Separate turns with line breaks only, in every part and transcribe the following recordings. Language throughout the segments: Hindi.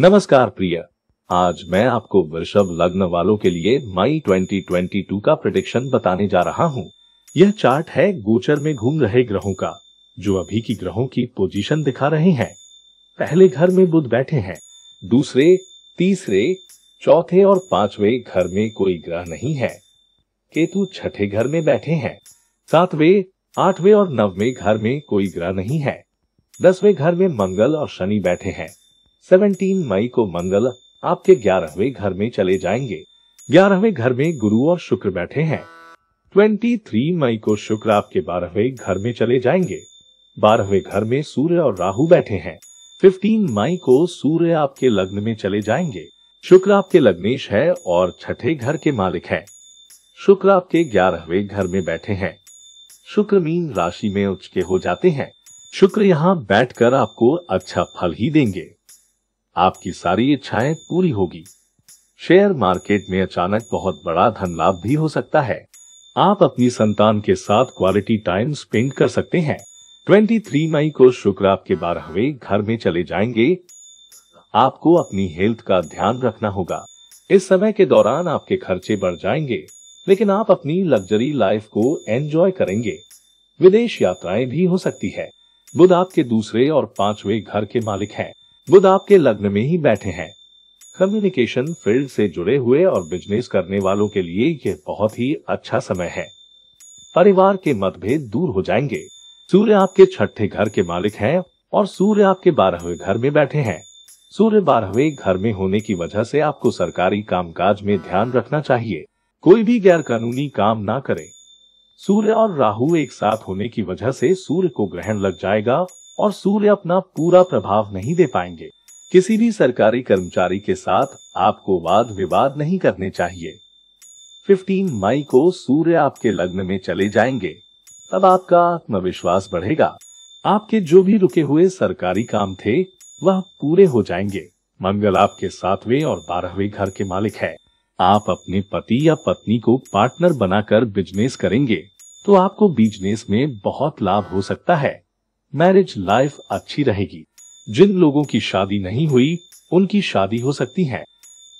नमस्कार प्रिय आज मैं आपको वृषभ लग्न वालों के लिए मई 2022 का प्रडिक्शन बताने जा रहा हूँ यह चार्ट है गोचर में घूम रहे ग्रहों का जो अभी की ग्रहों की पोजीशन दिखा रहे हैं पहले घर में बुध बैठे हैं दूसरे तीसरे चौथे और पांचवे घर में कोई ग्रह नहीं है केतु छठे घर में बैठे हैं सातवें आठवें और नववे घर में कोई ग्रह नहीं है दसवें घर में मंगल और शनि बैठे हैं 17 मई को मंगल आपके ग्यारहवे घर में चले जाएंगे ग्यारहवें घर में गुरु और शुक्र बैठे हैं 23 मई को शुक्र आपके बारहवें घर में चले जाएंगे बारहवें घर में सूर्य और राहु बैठे हैं 15 मई को सूर्य आपके लग्न में चले जाएंगे शुक्र आपके लग्नेश है और छठे घर के मालिक है शुक्र आपके ग्यारहवे घर में बैठे हैं शुक्र मीन राशि में उच्च के हो जाते हैं शुक्र यहाँ बैठकर आपको अच्छा फल ही देंगे आपकी सारी इच्छाएं पूरी होगी शेयर मार्केट में अचानक बहुत बड़ा धन लाभ भी हो सकता है आप अपनी संतान के साथ क्वालिटी टाइम स्पेंड कर सकते हैं 23 मई को शुक्र आपके बारहवें घर में चले जाएंगे आपको अपनी हेल्थ का ध्यान रखना होगा इस समय के दौरान आपके खर्चे बढ़ जाएंगे लेकिन आप अपनी लग्जरी लाइफ को एंजॉय करेंगे विदेश यात्राएं भी हो सकती है बुध आपके दूसरे और पांचवे घर के मालिक हैं बुध आपके लग्न में ही बैठे हैं कम्युनिकेशन फील्ड से जुड़े हुए और बिजनेस करने वालों के लिए यह बहुत ही अच्छा समय है परिवार के मतभेद दूर हो जाएंगे सूर्य आपके छठे घर के मालिक हैं और सूर्य आपके बारहवें घर में बैठे हैं सूर्य बारहवें घर में होने की वजह से आपको सरकारी कामकाज में ध्यान रखना चाहिए कोई भी गैर कानूनी काम ना करे सूर्य और राहु एक साथ होने की वजह से सूर्य को ग्रहण लग जाएगा और सूर्य अपना पूरा प्रभाव नहीं दे पाएंगे किसी भी सरकारी कर्मचारी के साथ आपको वाद विवाद नहीं करने चाहिए 15 मई को सूर्य आपके लग्न में चले जाएंगे तब आपका आत्मविश्वास बढ़ेगा आपके जो भी रुके हुए सरकारी काम थे वह पूरे हो जाएंगे मंगल आपके सातवें और बारहवें घर के मालिक है आप अपने पति या पत्नी को पार्टनर बनाकर बिजनेस करेंगे तो आपको बिजनेस में बहुत लाभ हो सकता है मैरिज लाइफ अच्छी रहेगी जिन लोगों की शादी नहीं हुई उनकी शादी हो सकती है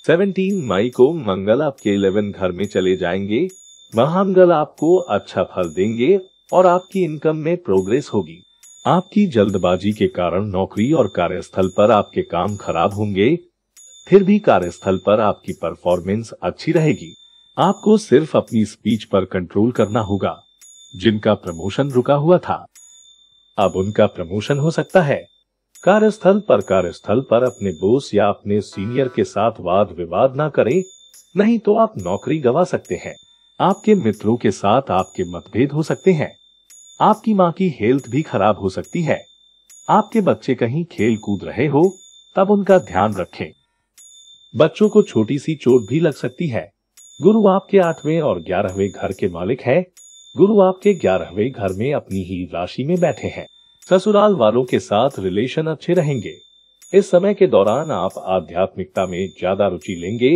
17 मई को मंगल आपके 11 घर में चले जाएंगे महामंगल आपको अच्छा फल देंगे और आपकी इनकम में प्रोग्रेस होगी आपकी जल्दबाजी के कारण नौकरी और कार्यस्थल पर आपके काम खराब होंगे फिर भी कार्यस्थल पर आपकी परफॉर्मेंस अच्छी रहेगी आपको सिर्फ अपनी स्पीच पर कंट्रोल करना होगा जिनका प्रमोशन रुका हुआ था अब उनका प्रमोशन हो सकता है कार्यस्थल पर कार्यस्थल पर अपने बोस या अपने सीनियर के साथ वाद विवाद ना करें नहीं तो आप नौकरी गवा सकते हैं आपके मित्रों के साथ आपके मतभेद हो सकते हैं आपकी माँ की हेल्थ भी खराब हो सकती है आपके बच्चे कहीं खेल कूद रहे हो तब उनका ध्यान रखें बच्चों को छोटी सी चोट भी लग सकती है गुरु आपके आठवें और ग्यारहवें घर के मालिक है गुरु आपके ग्यारहवें घर में अपनी ही राशि में बैठे हैं ससुराल वालों के साथ रिलेशन अच्छे रहेंगे इस समय के दौरान आप आध्यात्मिकता में ज्यादा रुचि लेंगे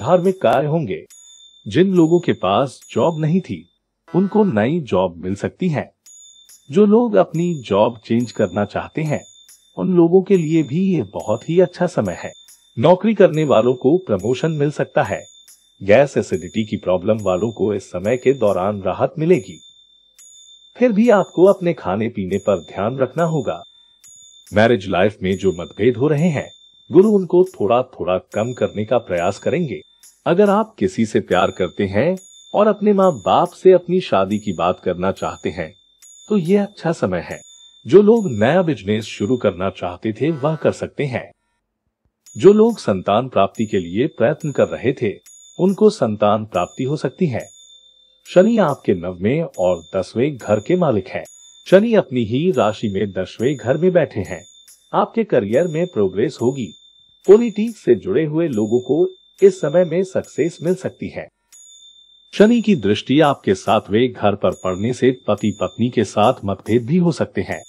धार्मिक कार्य होंगे जिन लोगों के पास जॉब नहीं थी उनको नई जॉब मिल सकती है जो लोग अपनी जॉब चेंज करना चाहते हैं उन लोगों के लिए भी ये बहुत ही अच्छा समय है नौकरी करने वालों को प्रमोशन मिल सकता है गैस एसिडिटी की प्रॉब्लम वालों को इस समय के दौरान राहत मिलेगी फिर भी आपको अपने खाने पीने पर ध्यान रखना होगा मैरिज लाइफ में जो मतभेद हो रहे हैं गुरु उनको थोड़ा थोड़ा कम करने का प्रयास करेंगे अगर आप किसी से प्यार करते हैं और अपने माँ बाप से अपनी शादी की बात करना चाहते हैं तो ये अच्छा समय है जो लोग नया बिजनेस शुरू करना चाहते थे वह कर सकते हैं जो लोग संतान प्राप्ति के लिए प्रयत्न कर रहे थे उनको संतान प्राप्ति हो सकती है शनि आपके नवमे और दसवें घर के मालिक हैं। शनि अपनी ही राशि में दसवें घर में बैठे हैं आपके करियर में प्रोग्रेस होगी पॉलिटिक्स से जुड़े हुए लोगों को इस समय में सक्सेस मिल सकती है शनि की दृष्टि आपके सातवें घर पर पड़ने से पति पत्नी के साथ मतभेद भी हो सकते हैं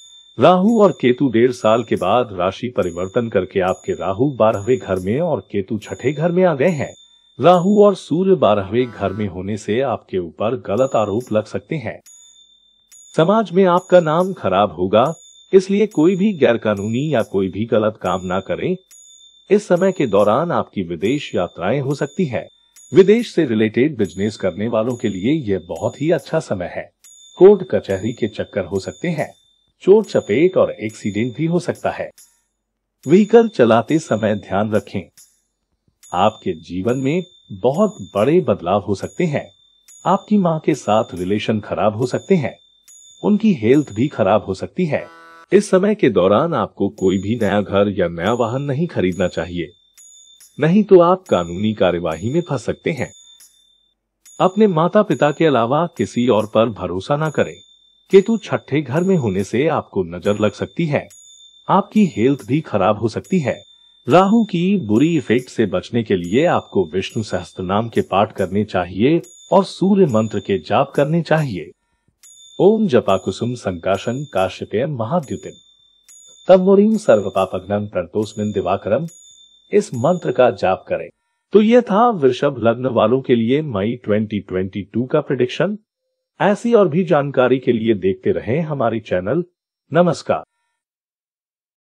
राहु और केतु डेढ़ साल के बाद राशि परिवर्तन करके आपके राहु बारहवें घर में और केतु छठे घर में आ गए हैं राहु और सूर्य बारहवें घर में होने से आपके ऊपर गलत आरोप लग सकते हैं समाज में आपका नाम खराब होगा इसलिए कोई भी गैरकानूनी या कोई भी गलत काम ना करें इस समय के दौरान आपकी विदेश यात्राएं हो सकती है विदेश से रिलेटेड बिजनेस करने वालों के लिए यह बहुत ही अच्छा समय है कोर्ट कचहरी के चक्कर हो सकते हैं चोट चपेट और एक्सीडेंट भी हो सकता है व्हीकल चलाते समय ध्यान रखें आपके जीवन में बहुत बड़े बदलाव हो सकते हैं आपकी माँ के साथ रिलेशन खराब हो सकते हैं उनकी हेल्थ भी खराब हो सकती है इस समय के दौरान आपको कोई भी नया घर या नया वाहन नहीं खरीदना चाहिए नहीं तो आप कानूनी कार्यवाही में फंस सकते हैं अपने माता पिता के अलावा किसी और पर भरोसा न करें केतु छठे घर में होने से आपको नजर लग सकती है आपकी हेल्थ भी खराब हो सकती है राहु की बुरी इफेक्ट से बचने के लिए आपको विष्णु सहस्त्र नाम के पाठ करने चाहिए और सूर्य मंत्र के जाप करने चाहिए ओम जपा कुसुम संकाशन काश्यपय महाद्युतिम सर्व सर्वपापघ्नम तर्तोस्मिन दिवाकरम इस मंत्र का जाप करें तो यह था वृषभ लग्न वालों के लिए मई 2022 का प्रिडिक्शन ऐसी और भी जानकारी के लिए देखते रहें हमारे चैनल नमस्कार